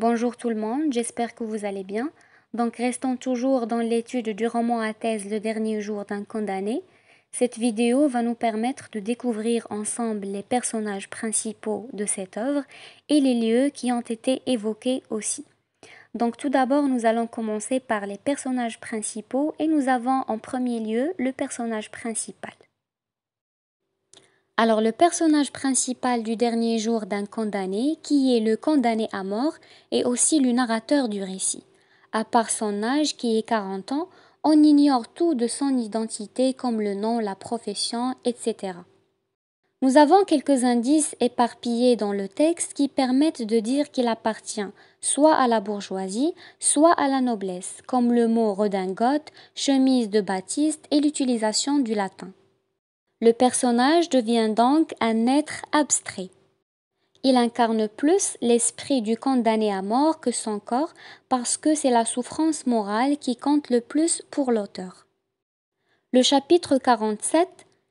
Bonjour tout le monde, j'espère que vous allez bien. Donc restons toujours dans l'étude du roman à thèse Le dernier jour d'un condamné. Cette vidéo va nous permettre de découvrir ensemble les personnages principaux de cette œuvre et les lieux qui ont été évoqués aussi. Donc tout d'abord, nous allons commencer par les personnages principaux et nous avons en premier lieu le personnage principal. Alors le personnage principal du dernier jour d'un condamné, qui est le condamné à mort, est aussi le narrateur du récit. À part son âge, qui est 40 ans, on ignore tout de son identité comme le nom, la profession, etc. Nous avons quelques indices éparpillés dans le texte qui permettent de dire qu'il appartient soit à la bourgeoisie, soit à la noblesse, comme le mot redingote, chemise de Baptiste et l'utilisation du latin. Le personnage devient donc un être abstrait. Il incarne plus l'esprit du condamné à mort que son corps parce que c'est la souffrance morale qui compte le plus pour l'auteur. Le chapitre 47,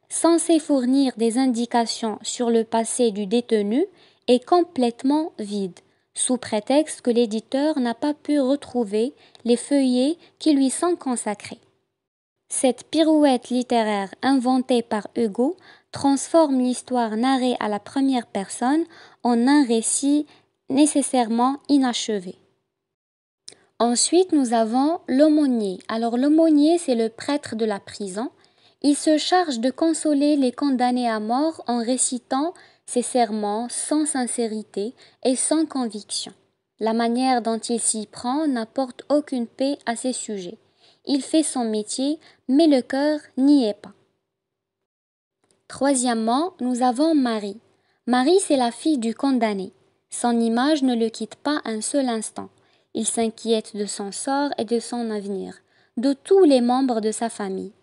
censé fournir des indications sur le passé du détenu, est complètement vide, sous prétexte que l'éditeur n'a pas pu retrouver les feuillets qui lui sont consacrés. Cette pirouette littéraire inventée par Hugo transforme l'histoire narrée à la première personne en un récit nécessairement inachevé. Ensuite, nous avons l'aumônier. Alors l'aumônier, c'est le prêtre de la prison. Il se charge de consoler les condamnés à mort en récitant ses serments sans sincérité et sans conviction. La manière dont il s'y prend n'apporte aucune paix à ses sujets il fait son métier, mais le cœur n'y est pas. Troisièmement, nous avons Marie. Marie, c'est la fille du condamné. Son image ne le quitte pas un seul instant. Il s'inquiète de son sort et de son avenir, de tous les membres de sa famille.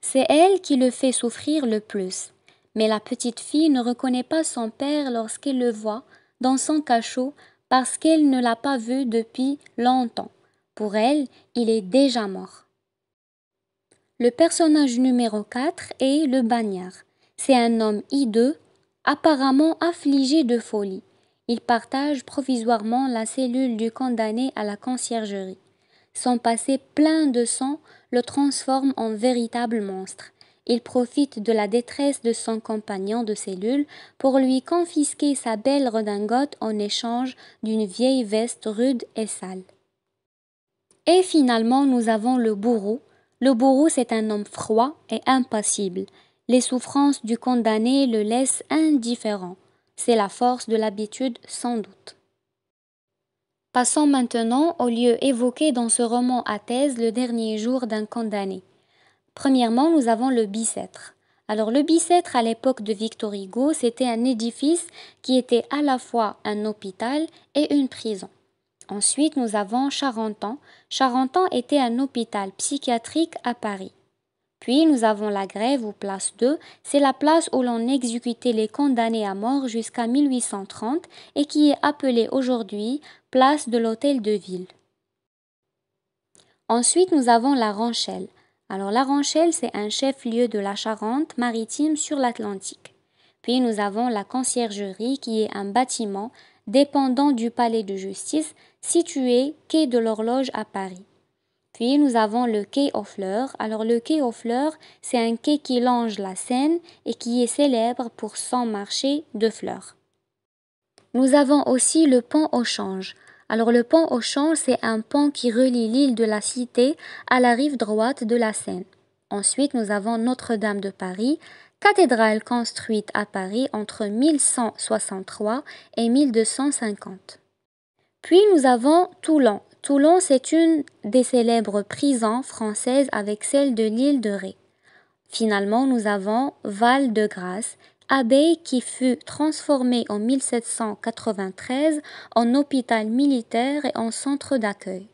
C'est elle qui le fait souffrir le plus. Mais la petite fille ne reconnaît pas son père lorsqu'elle le voit dans son cachot parce qu'elle ne l'a pas vu depuis longtemps. Pour elle, il est déjà mort. Le personnage numéro 4 est le bagnard. C'est un homme hideux, apparemment affligé de folie. Il partage provisoirement la cellule du condamné à la conciergerie. Son passé plein de sang le transforme en véritable monstre. Il profite de la détresse de son compagnon de cellule pour lui confisquer sa belle redingote en échange d'une vieille veste rude et sale. Et finalement, nous avons le bourreau. Le bourreau, c'est un homme froid et impassible. Les souffrances du condamné le laissent indifférent. C'est la force de l'habitude, sans doute. Passons maintenant au lieu évoqué dans ce roman à thèse, le dernier jour d'un condamné. Premièrement, nous avons le bicêtre. Alors le bicêtre à l'époque de Victor Hugo, c'était un édifice qui était à la fois un hôpital et une prison. Ensuite, nous avons Charenton. Charenton était un hôpital psychiatrique à Paris. Puis nous avons la grève ou place 2, c'est la place où l'on exécutait les condamnés à mort jusqu'à 1830 et qui est appelée aujourd'hui place de l'hôtel de ville. Ensuite, nous avons la Ranchelle. Alors la Ranchelle, c'est un chef-lieu de la Charente maritime sur l'Atlantique. Puis nous avons la conciergerie qui est un bâtiment dépendant du palais de justice situé quai de l'horloge à Paris. Puis nous avons le quai aux fleurs. Alors le quai aux fleurs, c'est un quai qui longe la Seine et qui est célèbre pour son marché de fleurs. Nous avons aussi le pont au change. Alors le pont au change, c'est un pont qui relie l'île de la Cité à la rive droite de la Seine. Ensuite, nous avons Notre-Dame de Paris, cathédrale construite à Paris entre 1163 et 1250. Puis nous avons Toulon. Toulon, c'est une des célèbres prisons françaises avec celle de l'île de Ré. Finalement, nous avons Val-de-Grâce, abbaye qui fut transformée en 1793 en hôpital militaire et en centre d'accueil.